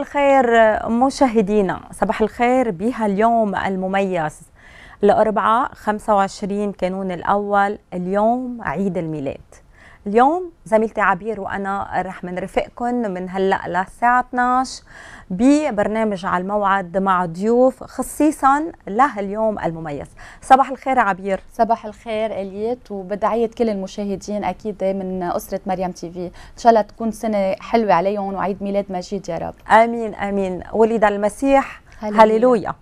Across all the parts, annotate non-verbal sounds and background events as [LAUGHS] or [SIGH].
الخير مشاهدينا صباح الخير بها اليوم المميز الأربعاء 25 كانون الأول اليوم عيد الميلاد اليوم زميلتي عبير وانا رح من رفقكم من هلا للساعه 12 ببرنامج على الموعد مع ضيوف خصيصا لهاليوم المميز صباح الخير عبير صباح الخير اليات وبدعية كل المشاهدين اكيد من اسره مريم تي في ان شاء الله تكون سنه حلوه عليهم وعيد ميلاد مجيد يا رب امين امين ولد المسيح هللويا, هللويا.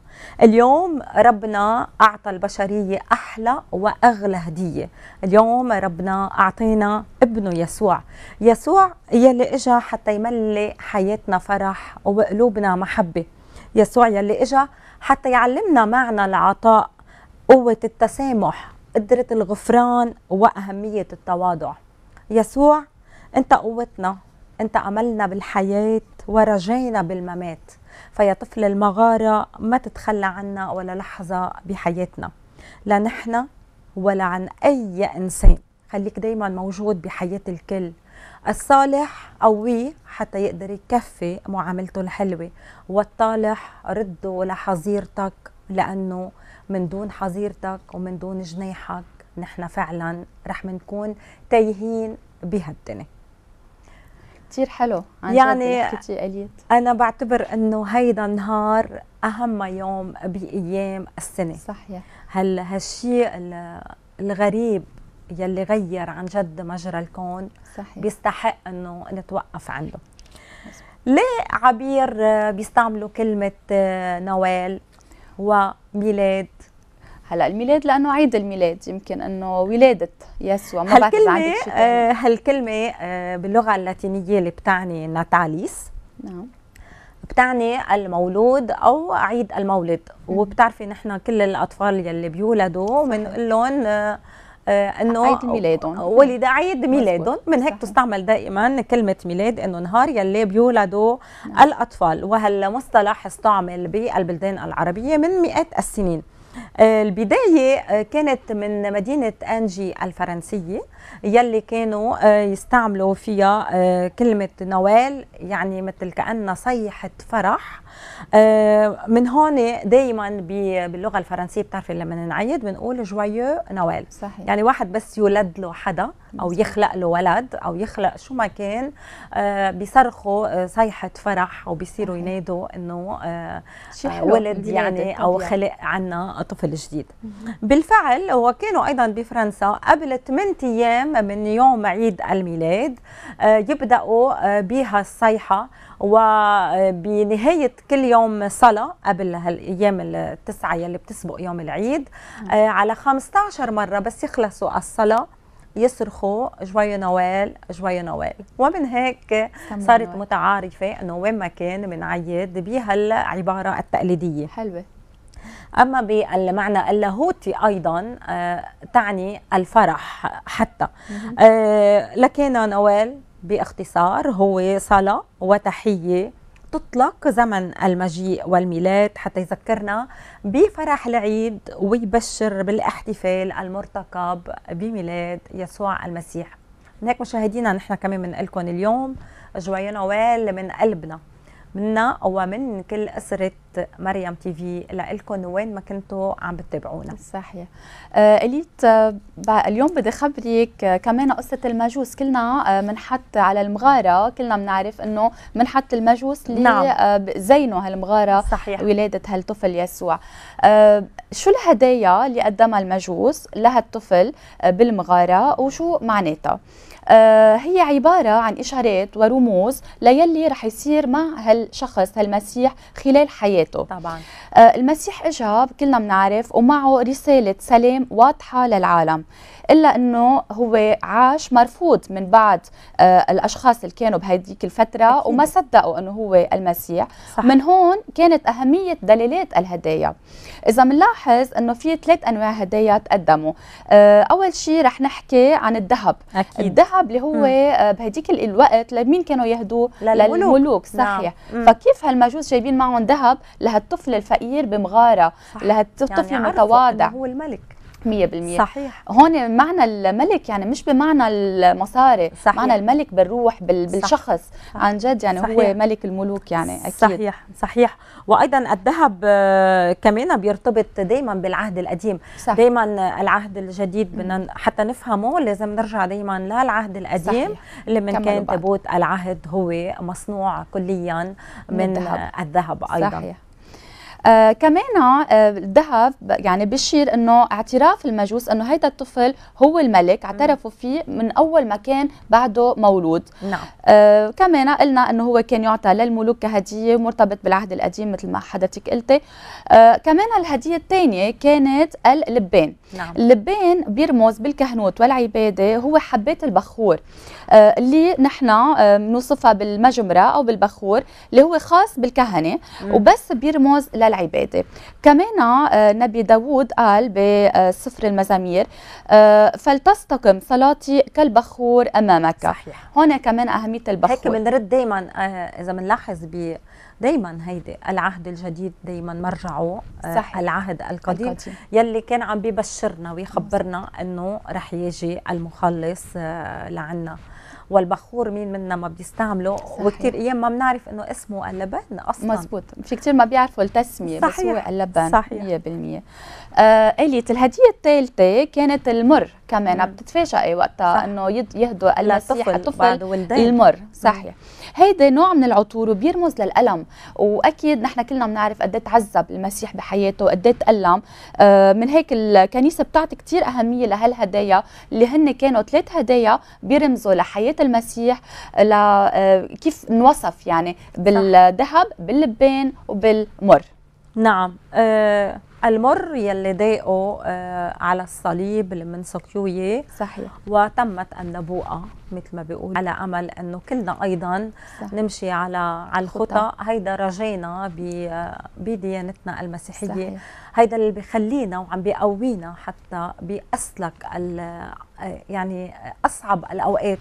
اليوم ربنا أعطى البشرية أحلى وأغلى هدية اليوم ربنا أعطينا ابنه يسوع يسوع يلي إجا حتى يملي حياتنا فرح وقلوبنا محبة يسوع يلي إجا حتى يعلمنا معنى العطاء قوة التسامح قدرة الغفران وأهمية التواضع يسوع أنت قوتنا أنت أملنا بالحياة ورجينا بالممات فيا طفل المغارة ما تتخلى عنا ولا لحظة بحياتنا لا نحن ولا عن أي إنسان خليك دايما موجود بحياة الكل الصالح قويه حتى يقدر يكفي معاملته الحلوة والطالح رده لحظيرتك لأنه من دون حظيرتك ومن دون جناحك نحن فعلا رح منكون تايهين بهالدنيا كثير حلو عن يعني أنا بعتبر إنه هيدا النهار أهم يوم بأيام السنة صحيح هل هالشيء الغريب يلي غير عن جد مجرى الكون صحيح. بيستحق إنه نتوقف عنده ليه عبير بيستعملوا كلمة نوال وميلاد هلا الميلاد لانه عيد الميلاد يمكن انه ولاده يسوع ما بعرف اذا عندك شيء آه، هالكلمه آه، باللغه اللاتينيه اللي بتعني ناتاليس نعم بتعني المولود او عيد المولد وبتعرفي نحن كل الاطفال يلي بيولدوا بنقول لهم آه، انه عيد ميلادهم ولد عيد ميلادهم من هيك تستعمل دائما كلمه ميلاد انه نهار يلي بيولدوا نعم. الاطفال وهالمصطلح استعمل بالبلدان العربيه من مئات السنين البداية آه، كانت من مدينة أنجي الفرنسية يلي كانوا آه، يستعملوا فيها آه، كلمة نوال يعني مثل كأنها صيحة فرح آه، من هون دايما باللغة الفرنسية بتعرفي لما نعيد بنقول جويو نوال صحيح. يعني واحد بس يولد له حدا أو يخلق له ولد أو يخلق شو ما كان بيصرخوا صيحة فرح وبيصيروا ينادوا إنه ولد يعني أو خلق عنا طفل جديد بالفعل وكانوا أيضا بفرنسا قبل 8 أيام الأيام من يوم عيد الميلاد آه، يبدأوا آه، بها الصيحة وبنهاية آه، كل يوم صلاة قبل هالأيام التسعة يلي بتسبق يوم العيد على 15 مرة بس يخلصوا الصلاة يصرخوا جوي نوال جوي نوال ومن هيك صارت متعارفة أنه وين ما كان من عيد العبارة التقليدية حلوة أما بالمعنى اللاهوتي أيضا آه، تعني الفرح حتى آه، لكن نوال باختصار هو صلاة وتحية تطلق زمن المجيء والميلاد حتى يذكرنا بفرح العيد ويبشر بالاحتفال المرتقب بميلاد يسوع المسيح هناك هيك مشاهدينا نحن كمان بنقول لكم اليوم جوايا نوال من قلبنا منا ومن كل أسرة مريم تي في لإلكم وين ما كنتوا عم بتتابعونا صحيح آه، اليت آه، اليوم بدي خبرك آه، كمان قصة المجوس كلنا بنحط على المغارة كلنا بنعرف انه بنحط المجوس اللي نعم. زينوا هالمغارة صحيح. ولادة هالطفل يسوع شو الهدايا اللي قدمها المجوس لهالطفل بالمغارة وشو معناتها آه، هي عبارة عن إشارات ورموز ليلي رح يصير مع هالشخص هالمسيح خلال حياته طبعا آه، المسيح إجا كلنا بنعرف ومعه رسالة سلام واضحة للعالم إلا أنه هو عاش مرفوض من بعض آه، الأشخاص اللي كانوا بهذيك الفترة وما صدقوا أنه هو المسيح صح. من هون كانت أهمية دلالات الهدايا إذا بنلاحظ أنه في ثلاث أنواع هدايا تقدموا أول شيء رح نحكي عن الذهب الذهب الشعب اللي هو آه، بهديك الوقت لمين كانوا يهدوه للملوك, للملوك نعم. صحيح نعم. فكيف هالمجوس جايبين معهم ذهب لهالطفل الفقير بمغاره لهالطفل يعني المتواضع هو الملك 100% صحيح هون معنى الملك يعني مش بمعنى المصاري صحيح. معنى الملك بالروح بال... بالشخص صح. عن جد يعني صحيح. هو ملك الملوك يعني اكيد صحيح صحيح وايضا الذهب آه، كمان بيرتبط دائما بالعهد القديم دائما العهد الجديد بدنا حتى نفهمه لازم نرجع دائما للعهد القديم صحيح. اللي من كان تابوت العهد هو مصنوع كليا من, من الذهب ايضا صحيح. آه كمان آه، الذهب يعني بشير انه اعتراف المجوس انه هيدا الطفل هو الملك اعترفوا فيه من اول ما كان بعده مولود نعم آه كمان قلنا انه هو كان يعطى للملوك كهديه مرتبط بالعهد القديم مثل ما حضرتك قلتي آه كمان الهديه الثانيه كانت اللبان نعم. اللبان بيرمز بالكهنوت والعباده هو حبات البخور آه، اللي نحن آه، بنوصفها بالمجمره او بالبخور اللي هو خاص بالكهنه مم. وبس بيرمز للعباده كمان آه، نبي داوود قال بسفر المزامير فلتستقم صلاتي كالبخور امامك صحيح هون كمان اهميه البخور هيك بنرد دائما اذا بنلاحظ ب دايما هيدي العهد الجديد دايما مرجعه آه، صحيح. العهد القديم, القديم يلي كان عم ببشرنا ويخبرنا انه رح يجي المخلص آه، لعنا والبخور مين منا ما بيستعمله وكثير ايام ما بنعرف انه اسمه اللبن اصلا مزبوط في كثير ما بيعرفوا التسميه صحيح. بس هو اللبن صحيح 100% آه قالت الهديه الثالثه كانت المر كمان بتتفاجئي وقتها انه يهدوا المسيح الطفل المر صحيح هيدا نوع من العطور وبيرمز للالم واكيد نحن كلنا بنعرف قد إيه تعذب المسيح بحياته وقد إيه تالم آه، من هيك الكنيسه بتعطي كثير اهميه لهالهدايا اللي هن كانوا ثلاث هدايا بيرمزوا لحياه المسيح ل آه، كيف انوصف يعني بالذهب باللبان وبالمر نعم أه المر يلي ضاقوا آه، على الصليب من سكيوية صحيح وتمت النبوءة مثل ما بيقول على امل انه كلنا ايضا صح. نمشي على على الخطى هيدا رجينا آه، بديانتنا المسيحيه هيدا اللي بخلينا وعم بيقوينا حتى باسلك آه، يعني اصعب الاوقات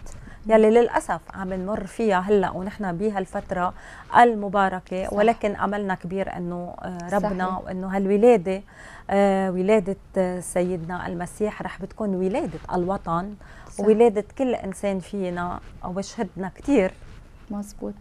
يلي للاسف عم نمر فيها هلا ونحن بهالفتره المباركه صح. ولكن املنا كبير انه آه، ربنا صحيح. وانه هالولاده آه، ولاده سيدنا المسيح رح بتكون ولاده الوطن صح. ولاده كل انسان فينا وشهدنا كثير مزبوط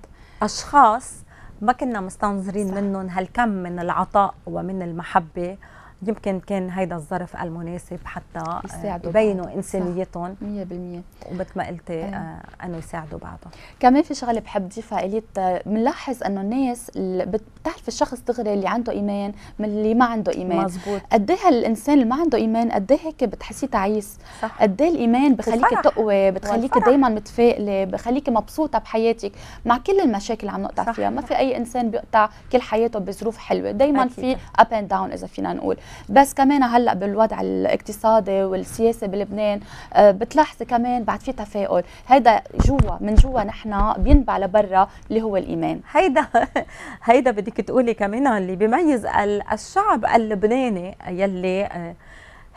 اشخاص ما كنا مستنظرين منهم هالكم من العطاء ومن المحبه يمكن كان هيدا الظرف المناسب حتى آه، يبينوا انسانيتهم 100% ومثل ما قلتي آه. انه يساعدوا بعضهم كمان في شغله بحب ضيفها اليت بنلاحظ آه، انه الناس بتعرف الشخص دغري اللي عنده ايمان من اللي ما عنده ايمان مزبوط قد ايه الانسان اللي ما عنده ايمان قد ايه هيك بتحسيه تعيس قد ايه الايمان بخليك تقوى بتخليك دائما متفائله بخليك مبسوطه بحياتك مع كل المشاكل عم نقطع فيها ما في اي انسان بيقطع كل حياته بظروف حلوه دائما في اب اند داون اذا فينا نقول بس كمان هلا بالوضع الاقتصادي والسياسي بلبنان آه، بتلاحظي كمان بعد في تفاؤل هيدا جوا من جوا نحن بينبع لبرا اللي هو الايمان هيدا [LAUGHS] هيدا بدك تقولي كمان اللي بيميز الشعب اللبناني يلي آه،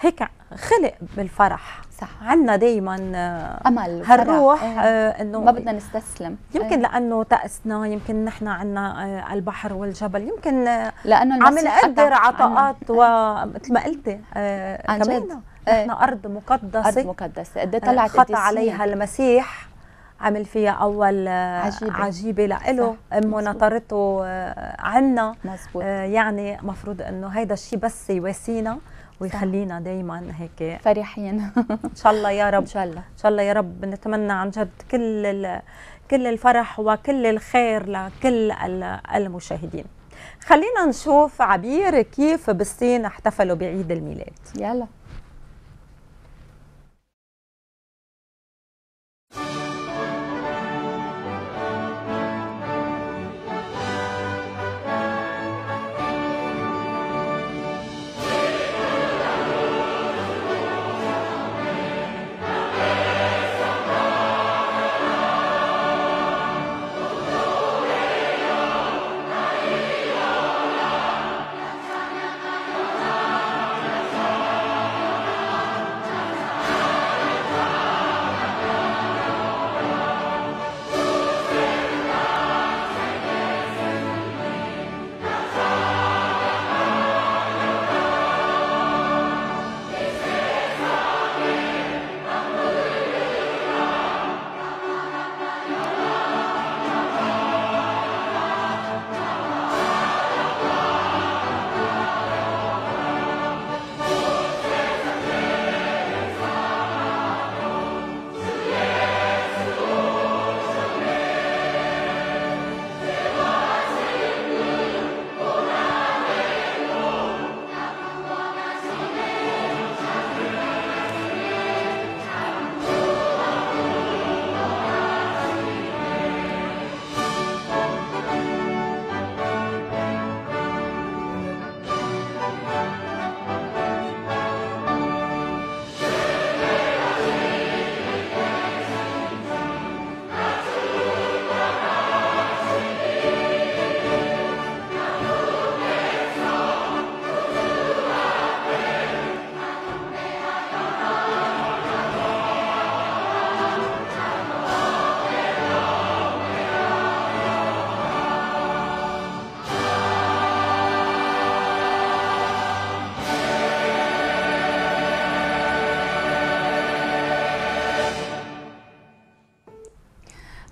هيك خلق بالفرح صح عندنا دائما آه، امل هالروح إيه. آه، انه ما بدنا نستسلم يمكن أيه. لانه تاسنا يمكن نحن عندنا آه، البحر والجبل يمكن لانه عم نقدر عطاءات ومثل إيه. ما قلتي كمان نحن إيه. ارض مقدسه ارض مقدسه قد طلعت خطى عليها المسيح عمل فيها اول عجيبة, عجيبة لإله امه نطرته عنا مزبوط. يعني مفروض انه هيدا الشيء بس يواسينا ويخلينا دايما هيك فرحين [LAUGHS] ان شاء الله يا رب ان شاء الله ان شاء الله يا رب نتمنى عن جد كل كل الفرح وكل الخير لكل المشاهدين خلينا نشوف عبير كيف بالصين احتفلوا بعيد الميلاد يلا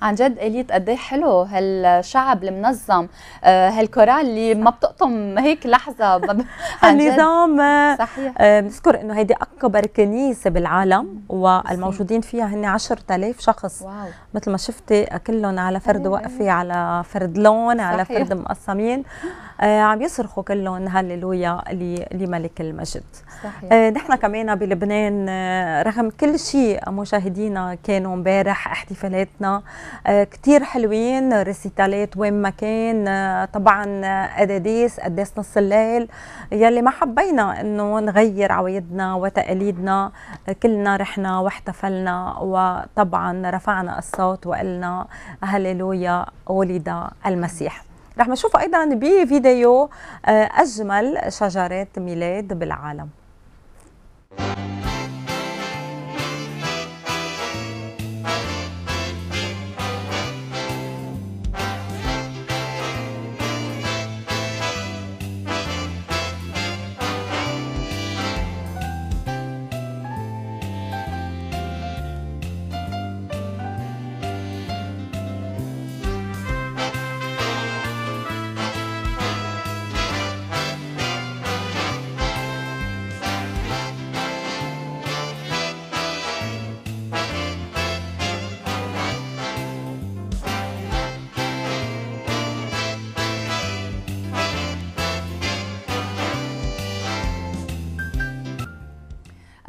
عن جد اليت قد إيه حلو هالشعب المنظم آه، هالكورال اللي ما بتقطم هيك لحظه [LAUGHS] هالنظام آه، صحيح آه، بنذكر انه هيدي اكبر كنيسه بالعالم والموجودين فيها هن 10000 شخص واو. مثل ما شفتي كلهم على فرد إيه. وقفه على فرد لون على صحيح. فرد مقسمين عم يصرخوا كلهم هللويا لملك المجد صحيح. نحن كمان بلبنان رغم كل شيء مشاهدينا كانوا امبارح احتفالاتنا كتير حلوين ريسيتالات وين ما كان طبعا اداديس قداس نص الليل يلي ما حبينا انه نغير عوايدنا وتقاليدنا كلنا رحنا واحتفلنا وطبعا رفعنا الصوت وقلنا هللويا ولد المسيح رح نشوف ايضا بفيديو آه، اجمل شجرات ميلاد بالعالم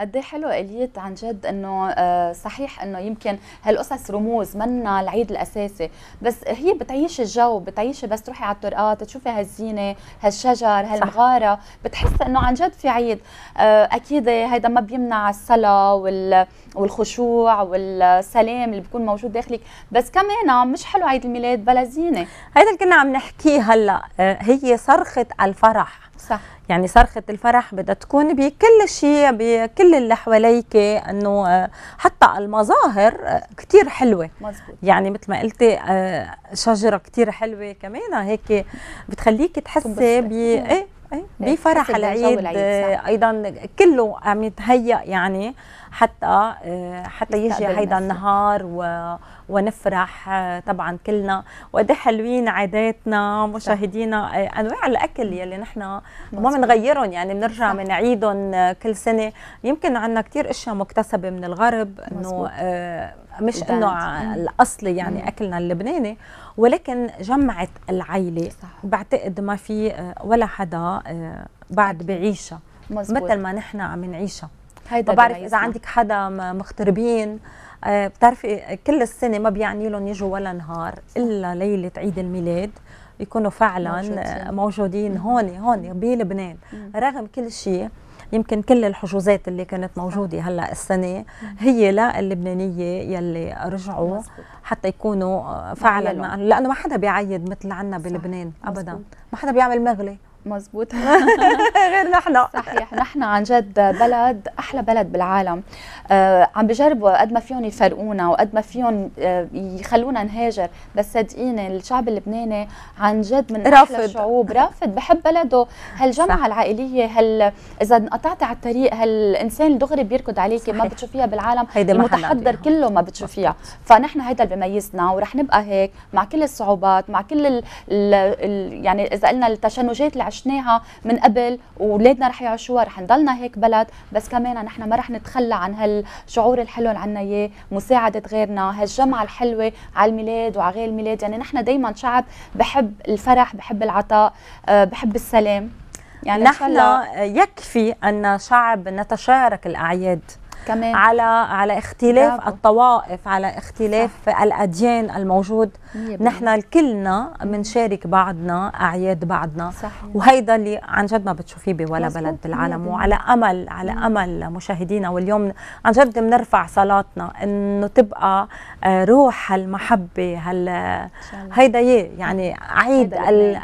قد ايه حلو اليت عن جد انه آه، صحيح انه يمكن هالقصص رموز منا العيد الاساسي بس هي بتعيش الجو بتعيشي بس تروحي على الطرقات تشوفي هالزينه هالشجر هالمغاره بتحسي انه عن جد في عيد آه، اكيد هيدا ما بيمنع الصلاه والخشوع والسلام اللي بيكون موجود داخلك بس كمان مش حلو عيد الميلاد بلا زينه هيدا اللي كنا عم نحكيه هلا آه، هي صرخه الفرح صح يعني صرخة الفرح بدها تكون بكل شيء بكل اللي حواليك انه آه، حتى المظاهر آه، كثير حلوة مزبوط. يعني مثل ما قلتي آه، شجرة كثير حلوة كمان هيك بتخليك تحسي ب ايه إيه؟ إيه، بفرح العيد ايضا كله عم يتهيأ يعني حتى إيه، حتى يجي هيدا النهار و ونفرح آه، طبعا كلنا وقد حلوين عاداتنا مشاهدينا انواع الاكل يلي نحن ما بنغيرهم يعني بنرجع بنعيدهم آه، كل سنه يمكن عندنا كثير اشياء مكتسبه من الغرب انه آه، مش انه الاصلي يعني اكلنا اللبناني ولكن جمعت العيله صح. بعتقد ما في آه، ولا حدا آه، بعد بعيشها مثل ما نحن عم نعيشها هيدا ما بعرف اذا عندك حدا مغتربين آه، بتعرفي كل السنه ما بيعني لهم يجوا ولا نهار الا ليله عيد الميلاد يكونوا فعلا موجودين, موجودين هون هون بلبنان رغم كل شيء يمكن كل الحجوزات اللي كانت موجوده هلا السنه هي للبنانيه يلي رجعوا حتى يكونوا آه، فعلا لانه ما حدا بيعيد مثل عنا بلبنان ابدا ما حدا بيعمل مغلي مزبوط [LAUGHS] غير نحن صحيح نحن عن جد بلد احلى بلد بالعالم آه، عم بجربوا قد ما فيهم يفرقونا وقد ما فيهم آه، يخلونا نهاجر بس صدقيني الشعب اللبناني عن جد من رافض. احلى الشعوب رافض بحب بلده هالجمعه العائليه هل اذا انقطعتي على الطريق هالانسان دغري بيركض عليك ما بتشوفيها بالعالم المتحضر كله ما بتشوفيها فنحن هيدا اللي بيميزنا ورح نبقى هيك مع كل الصعوبات مع كل الـ الـ ال يعني اذا قلنا التشنجات اللي عشناها من قبل واولادنا رح يعيشوها رح نضلنا هيك بلد بس كمان نحن ما رح نتخلى عن هالشعور الحلو اللي عنا اياه مساعده غيرنا هالجمعه الحلوه على الميلاد وعلى غير الميلاد يعني نحن دائما شعب بحب الفرح بحب العطاء آه، بحب السلام يعني نحن يكفي ان شعب نتشارك الاعياد كمان. على على اختلاف برافو. الطوائف على اختلاف صح. الاديان الموجود نحن كلنا بنشارك بعضنا اعياد بعضنا صح. وهيدا اللي عن جد ما بتشوفيه بولا بلد بالعالم وعلى امل على امل مشاهدينا واليوم عن جد بنرفع صلاتنا انه تبقى آه، روح المحبه هل هيدا يعني عيد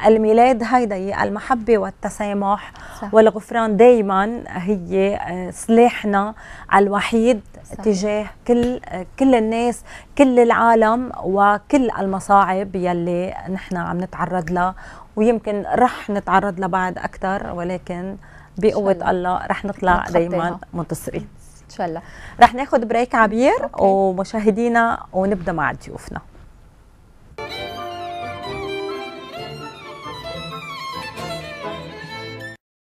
الميلاد هيدا المحبه والتسامح صح. والغفران دائما هي آه، سلاحنا على وحيد صحيح. تجاه كل كل الناس كل العالم وكل المصاعب يلي نحن عم نتعرض لها ويمكن رح نتعرض لبعض اكثر ولكن بقوه الله رح نطلع دائما منتصرين ان شاء الله رح ناخذ بريك عبير أوكي. ومشاهدينا ونبدا مع ضيوفنا